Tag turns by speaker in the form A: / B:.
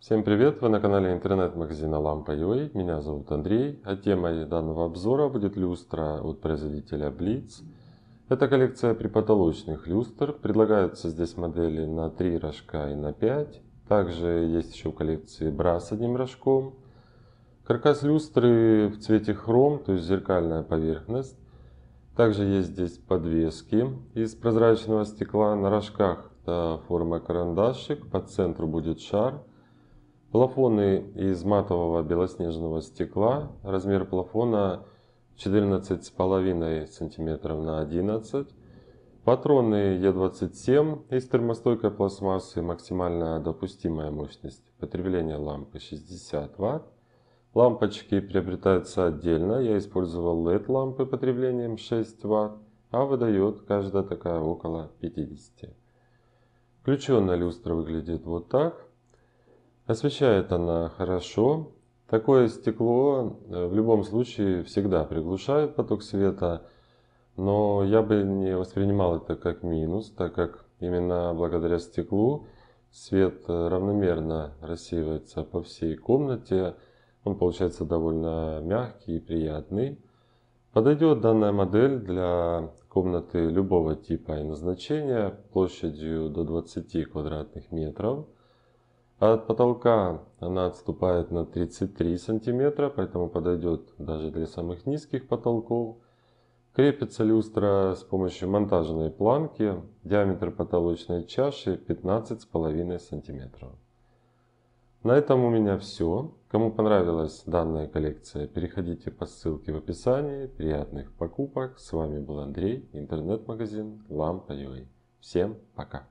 A: Всем привет! Вы на канале интернет-магазина Lampa.ua. Меня зовут Андрей. А темой данного обзора будет люстра от производителя Blitz. Это коллекция припотолочных люстр. Предлагаются здесь модели на 3 рожка и на 5. Также есть еще в коллекции бра с одним рожком. Каркас люстры в цвете хром, то есть зеркальная поверхность. Также есть здесь подвески из прозрачного стекла. На рожках форма карандашик, по центру будет шар – Плафоны из матового белоснежного стекла. Размер плафона 14,5 см на 11 Патроны Е27 из термостойкой пластмассы, Максимальная допустимая мощность потребления лампы 60 Вт. Лампочки приобретаются отдельно, я использовал LED лампы потреблением 6 Вт, а выдает каждая такая около 50. Включенная люстра выглядит вот так. Освещает она хорошо. Такое стекло э, в любом случае всегда приглушает поток света, но я бы не воспринимал это как минус, так как именно благодаря стеклу свет э, равномерно рассеивается по всей комнате. Он получается довольно мягкий и приятный. Подойдет данная модель для комнаты любого типа и назначения площадью до 20 квадратных метров – а от потолка она отступает на 33 сантиметра, поэтому подойдет даже для самых низких потолков. Крепится люстра с помощью монтажной планки. Диаметр потолочной чаши 15,5 сантиметров. На этом у меня все. Кому понравилась данная коллекция, переходите по ссылке в описании. Приятных покупок. С вами был Андрей, интернет-магазин Лампа.ua. Всем пока!